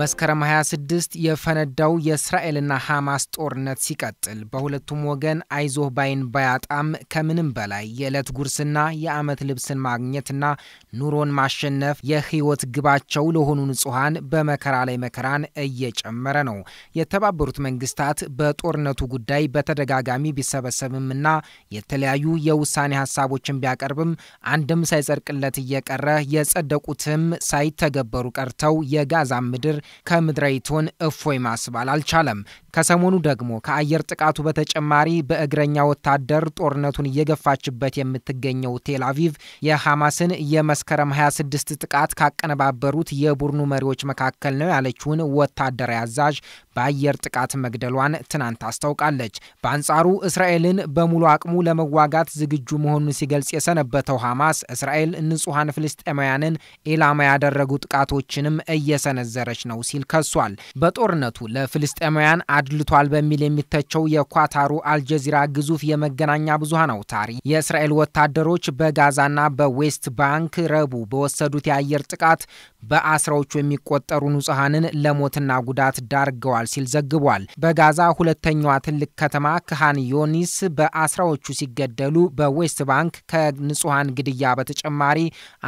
መስከረም 26 የፈነዳው የእስራኤልና ሐማስ ጦርነት ሲቀጥል በሁለቱም ወገን አይዞህ ባይን ባያጣም ከምንም በላይ የዕለት ጉርስና የዓመት ልብስን ማግኘትና ኑሮን ማሸነፍ የሕይወት ግባቸው ለሆኑ ንጹሐን በመከራ ላይ መከራን እየጨመረ ነው። የተባበሩት መንግስታት በጦርነቱ ጉዳይ በተደጋጋሚ ቢሰበሰብምና የተለያዩ የውሳኔ ሀሳቦችን ቢያቀርብም አንድም ሳይጸድቅለት እየቀረ የጸደቁትም ሳይተገበሩ ቀርተው የጋዛ ምድር ከምድረይቱን እፎይ ማስባል አልቻለም። ከሰሞኑ ደግሞ ከአየር ጥቃቱ በተጨማሪ በእግረኛ ወታደር ጦርነቱን እየገፋችበት የምትገኘው ቴል አቪቭ የሐማስን የመስከረም 26 ጥቃት ካቀነባበሩት የቡድኑ መሪዎች መካከል ነው ያለችውን ወታደራዊ አዛዥ በአየር ጥቃት መግደሏን ትናንት አስታውቃለች። በአንጻሩ እስራኤልን በሙሉ አቅሙ ለመዋጋት ዝግጁ መሆኑን ሲገልጽ የሰነበተው ሐማስ እስራኤል ንጹሐን ፍልስጤማውያንን ኢላማ ያደረጉ ጥቃቶችንም እየሰነዘረች ነው ነው ሲል ከሷል። በጦርነቱ ለፍልስጤማውያን አድልቷል በሚል የሚተቸው የኳታሩ አልጀዚራ ግዙፍ የመገናኛ ብዙሃን አውታር የእስራኤል ወታደሮች በጋዛና በዌስት ባንክ ረቡዕ በወሰዱት የአየር ጥቃት በአስራዎቹ የሚቆጠሩ ንጹሐንን ለሞትና ጉዳት ዳርገዋል ሲል ዘግቧል። በጋዛ ሁለተኛዋ ትልቅ ከተማ ክሃን ዮኒስ በአስራዎቹ ሲገደሉ በዌስት ባንክ ከንጹሐን ግድያ በተጨማሪ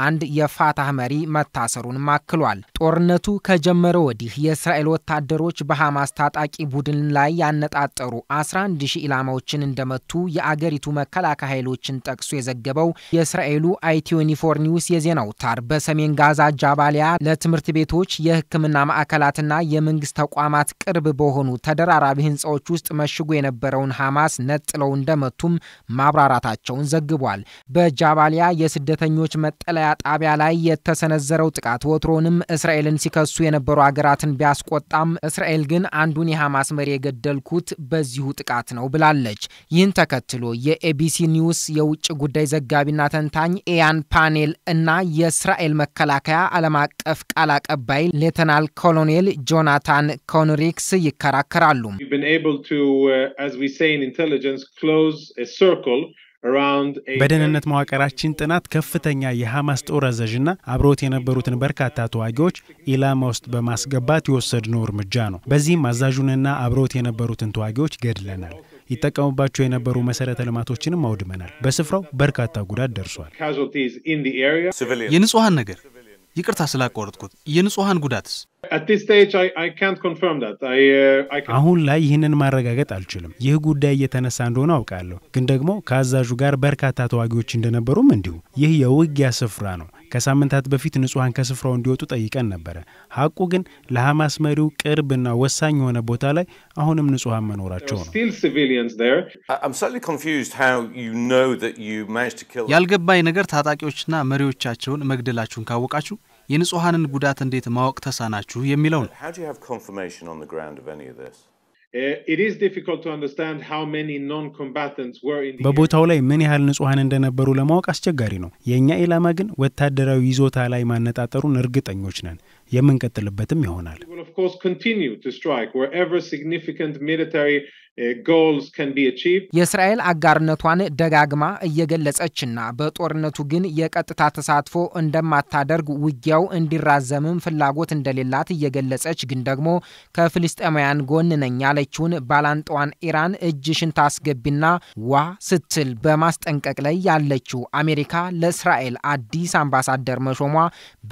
አንድ የፋታህ መሪ መታሰሩንም አክሏል። ጦርነቱ ከጀመረ ከተጀመረ ወዲህ የእስራኤል ወታደሮች በሐማስ ታጣቂ ቡድን ላይ ያነጣጠሩ 11 ሺህ ኢላማዎችን እንደመቱ የአገሪቱ መከላከያ ኃይሎችን ጠቅሶ የዘገበው የእስራኤሉ አይቲዩኒፎር ኒውስ የዜና አውታር በሰሜን ጋዛ ጃባሊያ ለትምህርት ቤቶች፣ የሕክምና ማዕከላትና የመንግስት ተቋማት ቅርብ በሆኑ ተደራራቢ ህንፃዎች ውስጥ መሽጎ የነበረውን ሐማስ ነጥለው እንደመቱም ማብራራታቸውን ዘግቧል። በጃባሊያ የስደተኞች መጠለያ ጣቢያ ላይ የተሰነዘረው ጥቃት ወትሮንም እስራኤልን ሲከሱ የነበሩ ሀገራትን ቢያስቆጣም እስራኤል ግን አንዱን የሐማስ መሪ የገደልኩት በዚሁ ጥቃት ነው ብላለች። ይህን ተከትሎ የኤቢሲ ኒውስ የውጭ ጉዳይ ዘጋቢና ተንታኝ ኤያን ፓኔል እና የእስራኤል መከላከያ ዓለም አቀፍ ቃል አቀባይ ሌተናል ኮሎኔል ጆናታን ኮንሪክስ ይከራከራሉ። በደህንነት መዋቅራችን ጥናት ከፍተኛ የሐማስ ጦር አዛዥና አብሮት የነበሩትን በርካታ ተዋጊዎች ኢላማ ውስጥ በማስገባት የወሰድነው እርምጃ ነው። በዚህም አዛዡንና አብሮት የነበሩትን ተዋጊዎች ገድለናል። ይጠቀሙባቸው የነበሩ መሰረተ ልማቶችንም አውድመናል። በስፍራው በርካታ ጉዳት ደርሷል። የንጹሐን ነገር ይቅርታ ስላቋረጥኩት። የንጹሐን ጉዳትስ? Uh, አሁን ላይ ይህንን ማረጋገጥ አልችልም። ይህ ጉዳይ እየተነሳ እንደሆነ አውቃለሁ፣ ግን ደግሞ ከአዛዡ ጋር በርካታ ተዋጊዎች እንደነበሩም እንዲሁ። ይህ የውጊያ ስፍራ ነው። ከሳምንታት በፊት ንጹሐን ከስፍራው እንዲወጡ ጠይቀን ነበረ። ሀቁ ግን ለሐማስ መሪው ቅርብና ወሳኝ የሆነ ቦታ ላይ አሁንም ንጹሐን መኖራቸው ነው። ያልገባኝ ነገር ታጣቂዎችና መሪዎቻቸውን መግደላችሁን ካወቃችሁ የንጹሐንን ጉዳት እንዴት ማወቅ ተሳናችሁ የሚለው ነው። Uh, በቦታው ላይ ምን ያህል ንጹሐን እንደነበሩ ለማወቅ አስቸጋሪ ነው። የእኛ ኢላማ ግን ወታደራዊ ይዞታ ላይ ማነጣጠሩን እርግጠኞች ነን። የምንቀጥልበትም ይሆናል። uh, የእስራኤል አጋርነቷን ደጋግማ እየገለጸችና በጦርነቱ ግን የቀጥታ ተሳትፎ እንደማታደርግ ውጊያው እንዲራዘምም ፍላጎት እንደሌላት እየገለጸች ግን ደግሞ ከፍልስጤማውያን ጎን ነኝ ያለችውን ባላንጣዋን ኢራን እጅሽን ታስገቢና ዋ ስትል በማስጠንቀቅ ላይ ያለችው አሜሪካ ለእስራኤል አዲስ አምባሳደር መሾሟ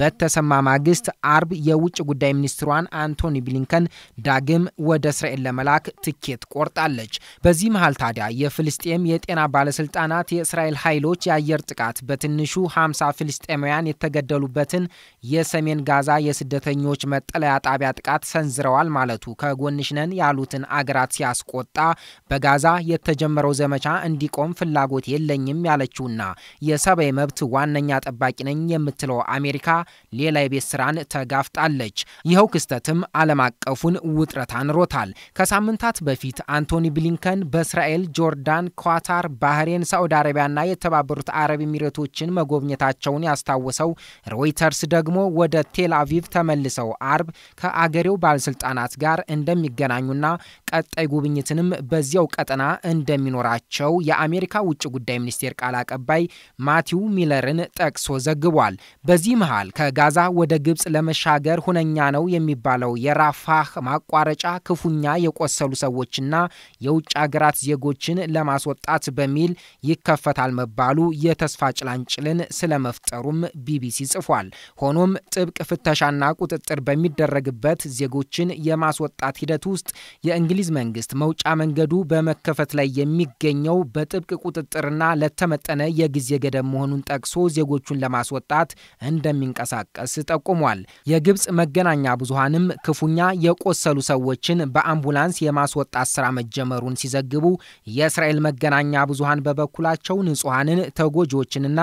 በተሰማ ማግስት አርብ የውጭ ጉዳይ ሚኒስትሯን አንቶኒ ብሊንከን ዳግም ወደ እስራኤል ለመላክ ትኬት ቆርጣለች። በዚህ መሀል ታዲያ የፍልስጤም የጤና ባለስልጣናት የእስራኤል ኃይሎች የአየር ጥቃት በትንሹ 50 ፍልስጤማውያን የተገደሉበትን የሰሜን ጋዛ የስደተኞች መጠለያ ጣቢያ ጥቃት ሰንዝረዋል ማለቱ ከጎንሽ ነን ያሉትን አገራት ሲያስቆጣ በጋዛ የተጀመረው ዘመቻ እንዲቆም ፍላጎት የለኝም ያለችውና የሰብአዊ መብት ዋነኛ ጠባቂ ነኝ የምትለው አሜሪካ ሌላ የቤት ስራን ተጋ ተጋፍጣለች። ይኸው ክስተትም ዓለም አቀፉን ውጥረት አንሮታል። ከሳምንታት በፊት አንቶኒ ብሊንከን በእስራኤል፣ ጆርዳን፣ ኳታር፣ ባህሬን፣ ሳዑዲ አረቢያና የተባበሩት አረብ ኤሚሬቶችን መጎብኘታቸውን ያስታውሰው ሮይተርስ ደግሞ ወደ ቴል አቪቭ ተመልሰው አርብ ከአገሬው ባለስልጣናት ጋር እንደሚገናኙና ቀጣይ ጉብኝትንም በዚያው ቀጠና እንደሚኖራቸው የአሜሪካ ውጭ ጉዳይ ሚኒስቴር ቃል አቀባይ ማቲው ሚለርን ጠቅሶ ዘግቧል። በዚህ መሃል ከጋዛ ወደ ግብፅ ለመሸ ሀገር ሁነኛ ነው የሚባለው የራፋህ ማቋረጫ ክፉኛ የቆሰሉ ሰዎችና የውጭ አገራት ዜጎችን ለማስወጣት በሚል ይከፈታል መባሉ የተስፋ ጭላንጭልን ስለመፍጠሩም ቢቢሲ ጽፏል። ሆኖም ጥብቅ ፍተሻና ቁጥጥር በሚደረግበት ዜጎችን የማስወጣት ሂደት ውስጥ የእንግሊዝ መንግስት መውጫ መንገዱ በመከፈት ላይ የሚገኘው በጥብቅ ቁጥጥርና ለተመጠነ የጊዜ ገደብ መሆኑን ጠቅሶ ዜጎቹን ለማስወጣት እንደሚንቀሳቀስ ጠቁሟል። የግብፅ መገናኛ ብዙሃንም ክፉኛ የቆሰሉ ሰዎችን በአምቡላንስ የማስወጣት ስራ መጀመሩን ሲዘግቡ፣ የእስራኤል መገናኛ ብዙሃን በበኩላቸው ንጹሐንን ተጎጂዎችንና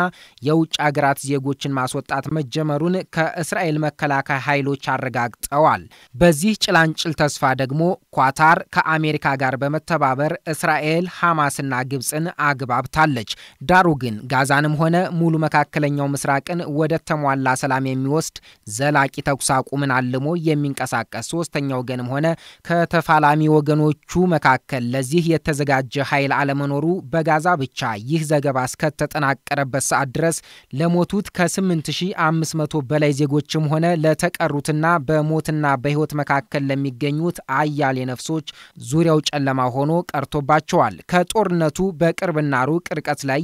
የውጭ አገራት ዜጎችን ማስወጣት መጀመሩን ከእስራኤል መከላከያ ኃይሎች አረጋግጠዋል። በዚህ ጭላንጭል ተስፋ ደግሞ ኳታር ከአሜሪካ ጋር በመተባበር እስራኤል ሐማስና ግብፅን አግባብታለች። ዳሩ ግን ጋዛንም ሆነ ሙሉ መካከለኛው ምስራቅን ወደ ተሟላ ሰላም የሚወስድ ዘላቂ የተኩስ አቁምን አልሞ የሚንቀሳቀስ ሶስተኛ ወገንም ሆነ ከተፋላሚ ወገኖቹ መካከል ለዚህ የተዘጋጀ ኃይል አለመኖሩ በጋዛ ብቻ ይህ ዘገባ እስከተጠናቀረበት ሰዓት ድረስ ለሞቱት ከ8500 በላይ ዜጎችም ሆነ ለተቀሩትና በሞትና በሕይወት መካከል ለሚገኙት አያሌ ነፍሶች ዙሪያው ጨለማ ሆኖ ቀርቶባቸዋል። ከጦርነቱ በቅርብና ሩቅ ርቀት ላይ